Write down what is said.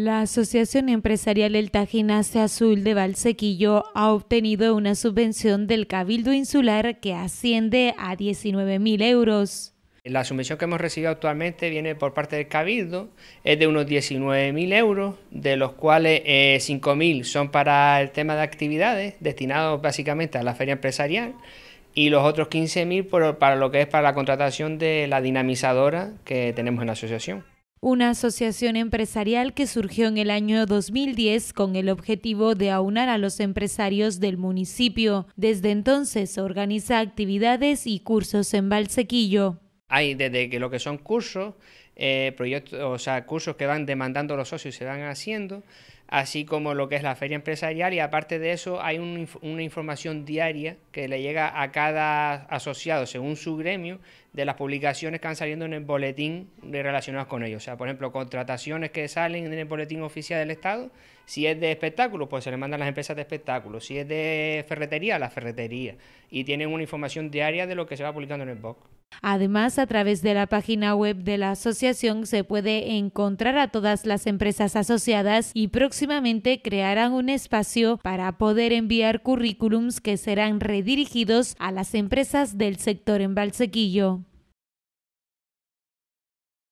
La Asociación Empresarial El Tajinace Azul de Valsequillo ha obtenido una subvención del Cabildo Insular que asciende a 19.000 euros. La subvención que hemos recibido actualmente viene por parte del Cabildo, es de unos 19.000 euros, de los cuales 5.000 eh, son para el tema de actividades, destinados básicamente a la feria empresarial, y los otros 15.000 para lo que es para la contratación de la dinamizadora que tenemos en la asociación una asociación empresarial que surgió en el año 2010 con el objetivo de aunar a los empresarios del municipio. Desde entonces organiza actividades y cursos en Valsequillo. Hay desde que lo que son cursos, eh, proyectos, o sea, cursos que van demandando los socios y se van haciendo, así como lo que es la feria empresarial y aparte de eso hay una información diaria que le llega a cada asociado según su gremio de las publicaciones que han saliendo en el boletín relacionadas con ellos. O sea, por ejemplo, contrataciones que salen en el boletín oficial del Estado, si es de espectáculo pues se le mandan las empresas de espectáculos, si es de ferretería, la ferretería, y tienen una información diaria de lo que se va publicando en el blog. Además, a través de la página web de la asociación se puede encontrar a todas las empresas asociadas y próximas próximamente crearán un espacio para poder enviar currículums que serán redirigidos a las empresas del sector en Valsequillo.